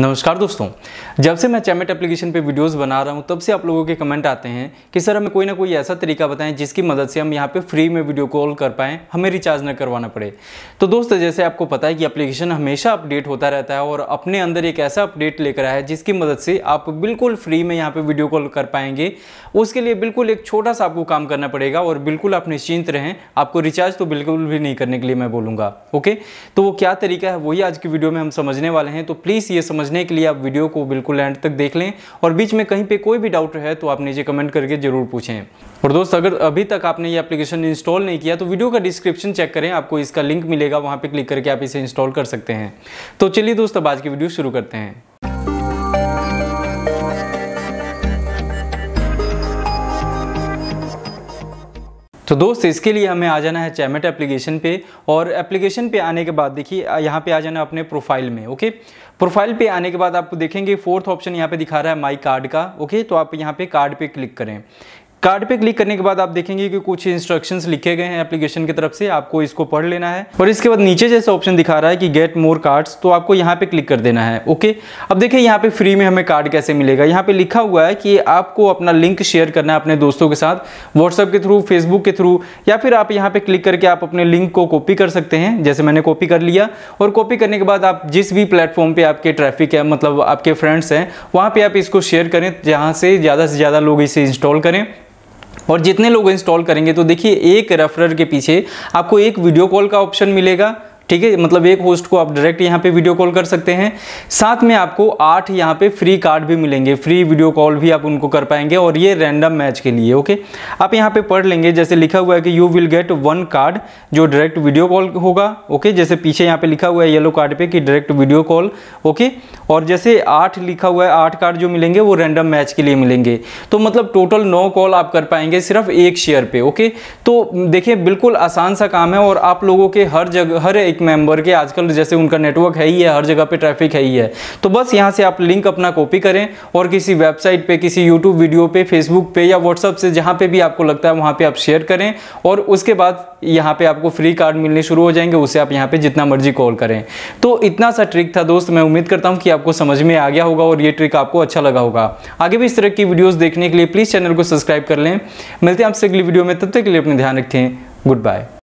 नमस्कार दोस्तों जब से मैं चैमेट एप्लीकेशन पे वीडियोस बना रहा हूँ तब से आप लोगों के कमेंट आते हैं कि सर हमें कोई ना कोई ऐसा तरीका बताएं जिसकी मदद से हम यहाँ पे फ्री में वीडियो कॉल कर पाएँ हमें रिचार्ज न करवाना पड़े तो दोस्तों जैसे आपको पता है कि एप्लीकेशन हमेशा अपडेट होता रहता है और अपने अंदर एक ऐसा अपडेट लेकर आया है जिसकी मदद से आप बिल्कुल फ्री में यहाँ पर वीडियो कॉल कर पाएंगे उसके लिए बिल्कुल एक छोटा सा आपको काम करना पड़ेगा और बिल्कुल आप निश्चिंत रहें आपको रिचार्ज तो बिल्कुल भी नहीं करने के लिए मैं बोलूँगा ओके तो वो क्या तरीका है वही आज की वीडियो में हम समझने वाले हैं तो प्लीज़ ये समझ समझने के लिए आप वीडियो को बिल्कुल एंड तक देख लें और बीच में कहीं पे कोई भी डाउट है तो आप नीचे कमेंट करके जरूर पूछें और दोस्त अगर अभी तक आपने ये एप्लीकेशन इंस्टॉल नहीं किया तो वीडियो का डिस्क्रिप्शन चेक करें आपको इसका लिंक मिलेगा वहाँ पर क्लिक करके आप इसे इंस्टॉल कर सकते हैं तो चलिए दोस्त अब आज की वीडियो शुरू करते हैं तो दोस्त इसके लिए हमें आ जाना है चैमेट एप्लीकेशन पे और एप्लीकेशन पे आने के बाद देखिए यहाँ पे आ जाना अपने प्रोफाइल में ओके प्रोफाइल पे आने के बाद आप देखेंगे फोर्थ ऑप्शन यहाँ पे दिखा रहा है माई कार्ड का ओके तो आप यहाँ पे कार्ड पे क्लिक करें कार्ड पे क्लिक करने के बाद आप देखेंगे कि कुछ इंस्ट्रक्शंस लिखे गए हैं एप्लीकेशन की तरफ से आपको इसको पढ़ लेना है और इसके बाद नीचे जैसा ऑप्शन दिखा रहा है कि गेट मोर कार्ड्स तो आपको यहाँ पे क्लिक कर देना है ओके अब देखिए यहाँ पे फ्री में हमें कार्ड कैसे मिलेगा यहाँ पे लिखा हुआ है कि आपको अपना लिंक शेयर करना है अपने दोस्तों के साथ व्हाट्सअप के थ्रू फेसबुक के थ्रू या फिर आप यहाँ पे क्लिक करके आप अपने लिंक को कॉपी कर सकते हैं जैसे मैंने कॉपी कर लिया और कॉपी करने के बाद आप जिस भी प्लेटफॉर्म पर आपके ट्रैफिक है मतलब आपके फ्रेंड्स हैं वहाँ पर आप इसको शेयर करें जहाँ से ज़्यादा से ज़्यादा लोग इसे इंस्टॉल करें और जितने लोग इंस्टॉल करेंगे तो देखिए एक रेफरर के पीछे आपको एक वीडियो कॉल का ऑप्शन मिलेगा ठीक है मतलब एक होस्ट को आप डायरेक्ट यहाँ पे वीडियो कॉल कर सकते हैं साथ में आपको आठ यहाँ पे फ्री कार्ड भी मिलेंगे फ्री वीडियो कॉल भी आप उनको कर पाएंगे और ये रैंडम मैच के लिए ओके आप यहाँ पे पढ़ लेंगे जैसे लिखा हुआ है कि you will get one card जो डायरेक्ट वीडियो कॉल होगा ओके जैसे पीछे यहाँ पे लिखा हुआ है येलो कार्ड पे कि डायरेक्ट वीडियो कॉल ओके और जैसे आठ लिखा हुआ है आठ कार्ड जो मिलेंगे वो रैंडम मैच के लिए मिलेंगे तो मतलब टोटल नौ कॉल आप कर पाएंगे सिर्फ एक शेयर पे ओके तो देखिए बिल्कुल आसान सा काम है और आप लोगों के हर जगह हर एक मेंबर के आजकल जैसे उनका नेटवर्क है ही है हर जगह पे ट्रैफिक है ही है तो बस यहाँ से आप लिंक अपना कॉपी करें और किसी वेबसाइट पे किसी यूट्यूब वीडियो पे फेसबुक पे या व्हाट्सअप से जहाँ पे भी आपको लगता है वहाँ पे आप शेयर करें और उसके बाद यहाँ पे आपको फ्री कार्ड मिलने शुरू हो जाएंगे उसे आप यहाँ पे जितना मर्जी कॉल करें तो इतना सा ट्रिक था दोस्त मैं उम्मीद करता हूँ कि आपको समझ में आ गया होगा और ये ट्रिक आपको अच्छा लगा होगा आगे भी इस तरह की वीडियोज देखने के लिए प्लीज़ चैनल को सब्सक्राइब कर लें मिलते हैं आपसे अगली वीडियो में तब तक के लिए अपने ध्यान रखें गुड बाय